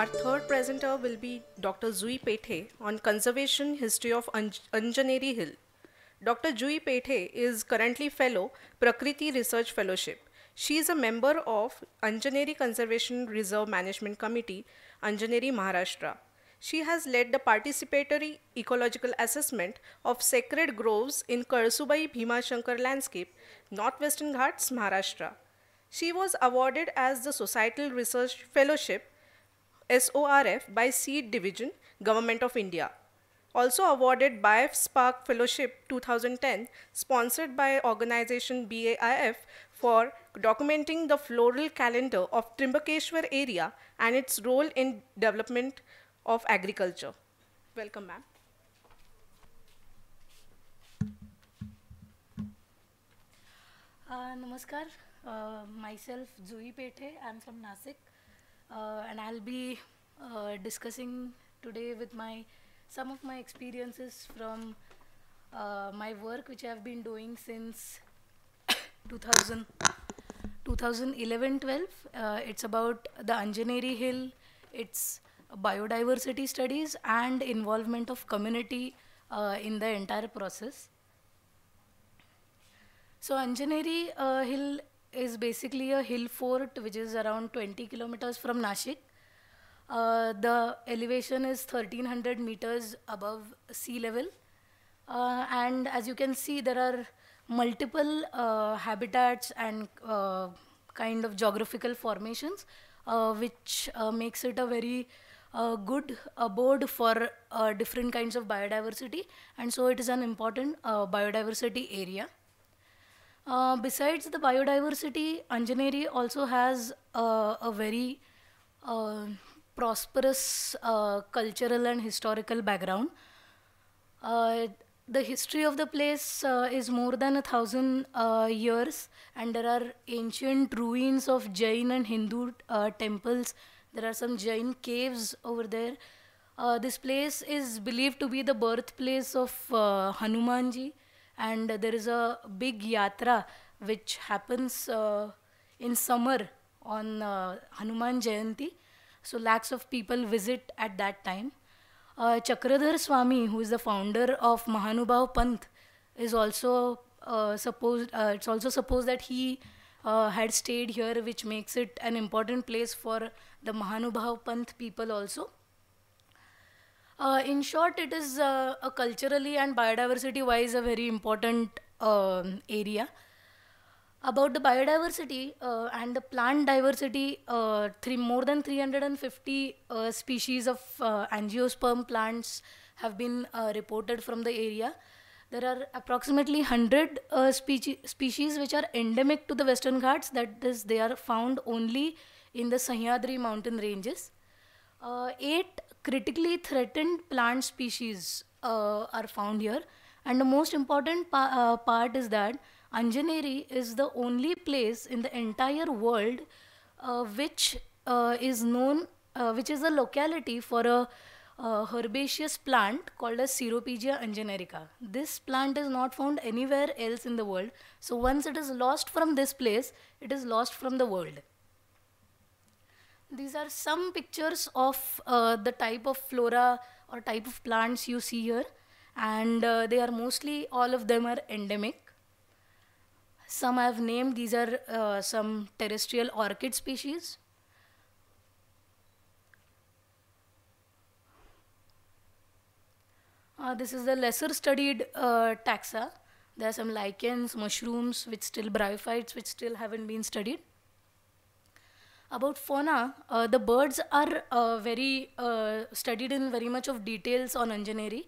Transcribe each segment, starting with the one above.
Our third presenter will be Dr. Zui Pethe on conservation history of Anj Anjaneri Hill. Dr. Zui Pethe is currently fellow Prakriti Research Fellowship. She is a member of Anjaneri Conservation Reserve Management Committee, Anjaneri Maharashtra. She has led the participatory ecological assessment of sacred groves in Karsubai Bhima Shankar landscape, Northwestern Ghats, Maharashtra. She was awarded as the Societal Research Fellowship SORF by Seed Division, Government of India. Also awarded BIF Spark Fellowship 2010, sponsored by organization BAIF for documenting the floral calendar of Trimbakeshwar area and its role in development of agriculture. Welcome, ma'am. Uh, namaskar, uh, myself Zui Pete, I am from Nasik. Uh, and I'll be uh, discussing today with my some of my experiences from uh, my work which I've been doing since 2000 2011-12 uh, it's about the anjaneri hill its biodiversity studies and involvement of community uh, in the entire process so anjaneri uh, hill is basically a hill fort which is around 20 kilometers from Nashik. Uh, the elevation is 1300 meters above sea level. Uh, and as you can see, there are multiple uh, habitats and uh, kind of geographical formations, uh, which uh, makes it a very good abode for different kinds of biodiversity. And so it is an important biodiversity area. Uh, besides the biodiversity, Anjaneri also has uh, a very uh, prosperous uh, cultural and historical background. Uh, the history of the place is more than a thousand years, and there are ancient ruins of Jain and Hindu temples. There are some Jain caves over there. this place is believed to be the birthplace of Hanumanji and there is a big yatra which happens uh, in summer on uh, Hanuman Jayanti. So lakhs of people visit at that time. Uh, Chakradhar Swami, who is the founder of Mahanubhav Panth, is also uh, supposed. Uh, it's also supposed that he uh, had stayed here, which makes it an important place for the Mahanubhav Panth people also. Uh, in short, it is uh, a culturally and biodiversity wise a very important um, area. About the biodiversity uh, and the plant diversity, uh, three, more than 350 uh, species of uh, angiosperm plants have been reported from the area. There are approximately 100 speci species which are endemic to the Western Ghats, that is, they are found only in the Sahyadri mountain ranges. Uh, eight critically threatened plant species uh, are found here. And the most important pa uh, part is that Anjaneri is the only place in the entire world uh, which uh, is known, uh, which is a locality for a herbaceous plant called as Ceropegia angenerica. This plant is not found anywhere else in the world. So once it is lost from this place, it is lost from the world. These are some pictures of uh, the type of flora or type of plants you see here. And uh, they are mostly, all of them are endemic. Some I have named, these are uh, some terrestrial orchid species. Uh, this is the lesser studied uh, taxa. There are some lichens, mushrooms, which still bryophytes, which still haven't been studied. About fauna, uh, the birds are uh, very uh, studied in very much of details on Anjaneri.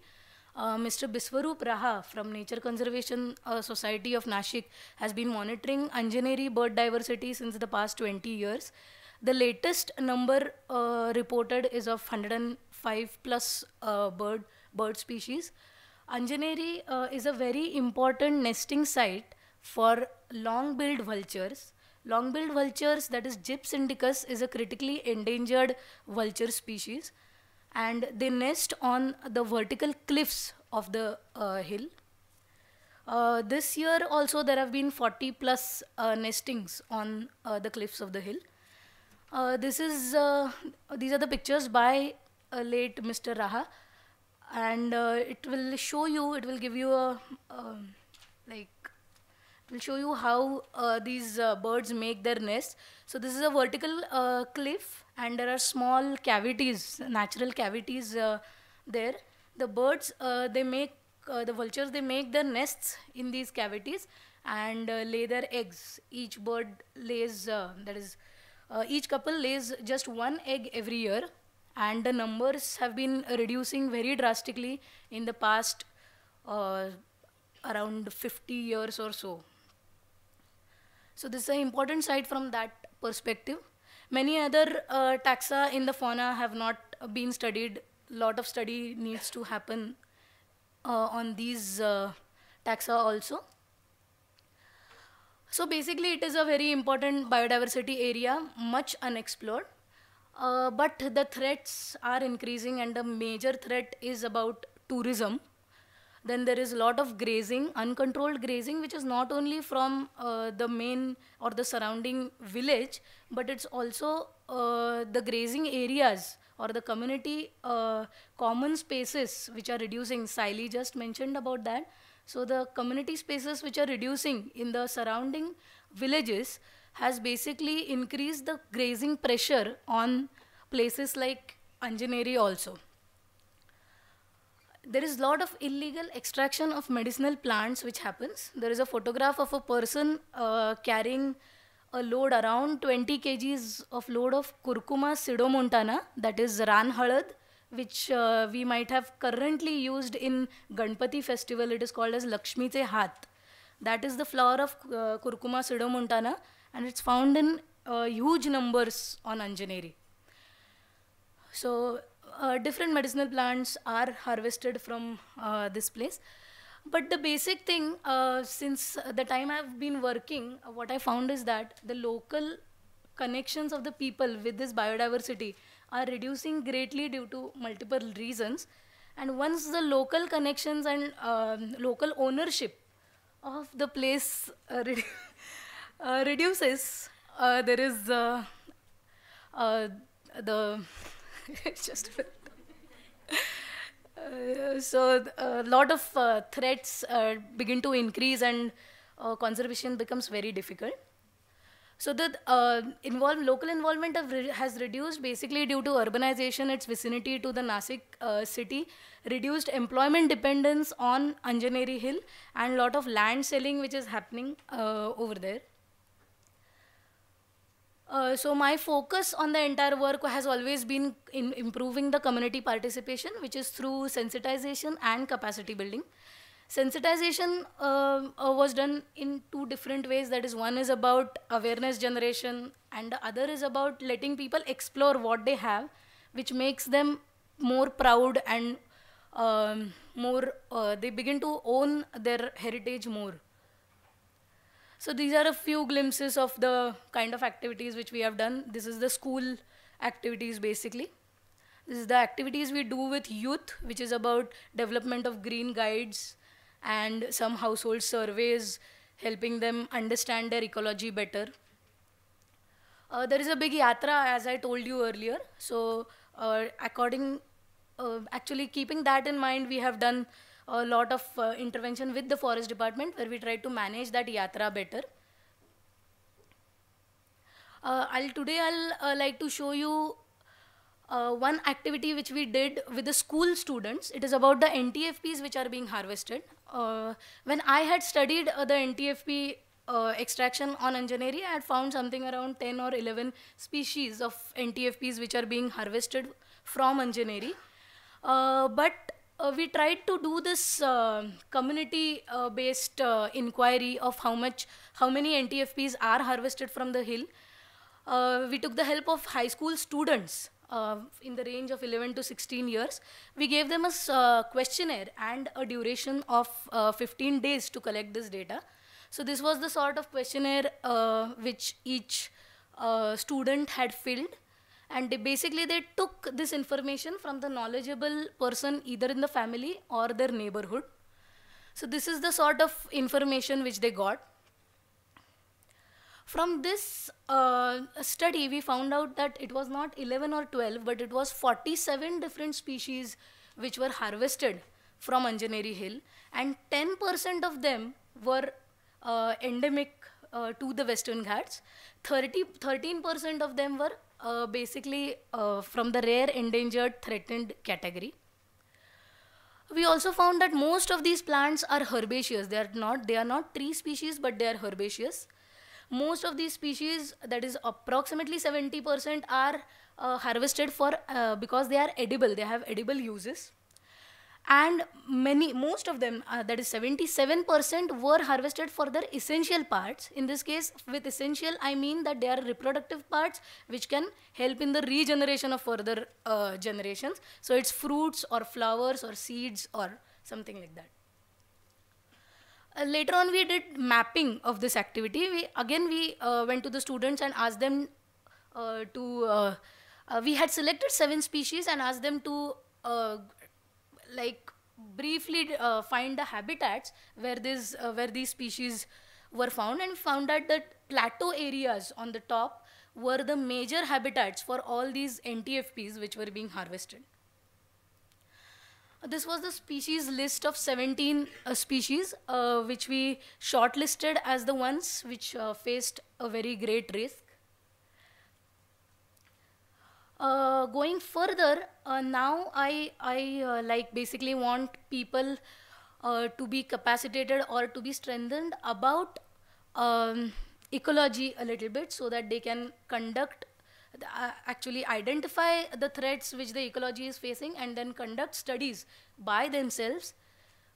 Uh, Mr. Biswarup Raha from Nature Conservation uh, Society of Nashik has been monitoring Anjaneri bird diversity since the past 20 years. The latest number reported is of 105 plus bird, bird species. Anjaneri is a very important nesting site for long-billed vultures Long-billed vultures, that is Gyps indicus, is a critically endangered vulture species and they nest on the vertical cliffs of the uh, hill. Uh, this year also there have been 40 plus uh, nestings on uh, the cliffs of the hill. Uh, this is, uh, these are the pictures by late Mr. Raha and it will show you, it will give you a, um, like I'll show you how uh, these uh, birds make their nest. So this is a vertical uh, cliff and there are small cavities, natural cavities uh, there. The birds, uh, they make, uh, the vultures, they make their nests in these cavities and lay their eggs. Each bird lays, that is, each couple lays just one egg every year and the numbers have been reducing very drastically in the past around 50 years or so so this is an important side from that perspective. Many other uh, taxa in the fauna have not been studied. A lot of study needs to happen uh, on these uh, taxa also. So basically it is a very important biodiversity area, much unexplored. Uh, but the threats are increasing and the major threat is about tourism. Then there is a lot of grazing, uncontrolled grazing, which is not only from uh, the main or the surrounding village, but it's also uh, the grazing areas or the community uh, common spaces which are reducing. Siley just mentioned about that. So the community spaces which are reducing in the surrounding villages has basically increased the grazing pressure on places like Anjaneri also there is a lot of illegal extraction of medicinal plants which happens. There is a photograph of a person uh, carrying a load around 20 kgs of load of curcuma pseudomontana, that is ran halad, which uh, we might have currently used in Ganpati festival. It is called as Lakshmi Te Hath. That is the flower of uh, curcuma pseudomontana and it's found in uh, huge numbers on Anjaneri. So uh, different medicinal plants are harvested from uh, this place. But the basic thing, uh, since the time I've been working, what I found is that the local connections of the people with this biodiversity are reducing greatly due to multiple reasons. And once the local connections and um, local ownership of the place uh, redu uh, reduces, there is the it's just. Uh, so a lot of uh, threats uh, begin to increase and uh, conservation becomes very difficult. So the uh, local involvement re has reduced basically due to urbanization, its vicinity to the Nasik uh, city, reduced employment dependence on Anjaneri Hill, and lot of land selling which is happening over there. Uh, so my focus on the entire work has always been in improving the community participation, which is through sensitization and capacity building. Sensitization um, uh, was done in two different ways. That is, one is about awareness generation, and the other is about letting people explore what they have, which makes them more proud and um, more. Uh, they begin to own their heritage more. So these are a few glimpses of the kind of activities which we have done. This is the school activities basically. This is the activities we do with youth, which is about development of green guides and some household surveys, helping them understand their ecology better. Uh, there is a big yatra, as I told you earlier. So uh, according, uh, actually keeping that in mind, we have done a lot of uh, intervention with the forest department where we try to manage that yatra better. Uh, I'll today I'll uh, like to show you uh, one activity which we did with the school students. It is about the NTFPs which are being harvested. Uh, when I had studied uh, the NTFP extraction on Anjaneri, I had found something around 10 or 11 species of NTFPs which are being harvested from Anjaneri. but uh, we tried to do this uh, community-based uh, inquiry of how much, how many NTFPs are harvested from the hill. we took the help of high school students uh, in the range of 11 to 16 years. We gave them a uh, questionnaire and a duration of uh, 15 days to collect this data. So this was the sort of questionnaire which each student had filled and they basically they took this information from the knowledgeable person either in the family or their neighborhood so this is the sort of information which they got from this uh, study we found out that it was not 11 or 12 but it was 47 different species which were harvested from anjaneri hill and 10% of them were uh, endemic uh, to the western ghats 30 13% of them were uh, basically uh, from the rare endangered threatened category. We also found that most of these plants are herbaceous. They are not they are not tree species, but they are herbaceous. Most of these species, that is approximately 70%, are uh, harvested for uh, because they are edible. They have edible uses and many most of them uh, that is 77% were harvested for their essential parts in this case with essential i mean that they are reproductive parts which can help in the regeneration of further uh, generations so it's fruits or flowers or seeds or something like that uh, later on we did mapping of this activity we again we uh, went to the students and asked them uh, to uh, we had selected seven species and asked them to like briefly uh, find the habitats where this uh, where these species were found and found out that plateau areas on the top were the major habitats for all these NTFPs which were being harvested. This was the species list of 17 uh, species uh, which we shortlisted as the ones which uh, faced a very great risk uh, going further, uh, now I, I uh, like basically want people uh, to be capacitated or to be strengthened about um, ecology a little bit so that they can conduct uh, actually identify the threats which the ecology is facing and then conduct studies by themselves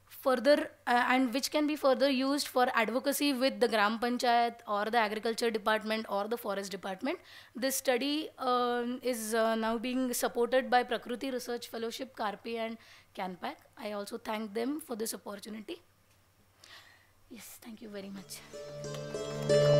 further uh, and which can be further used for advocacy with the gram panchayat or the agriculture department or the forest department this study um, is uh, now being supported by Prakriti research fellowship carpi and canpac i also thank them for this opportunity yes thank you very much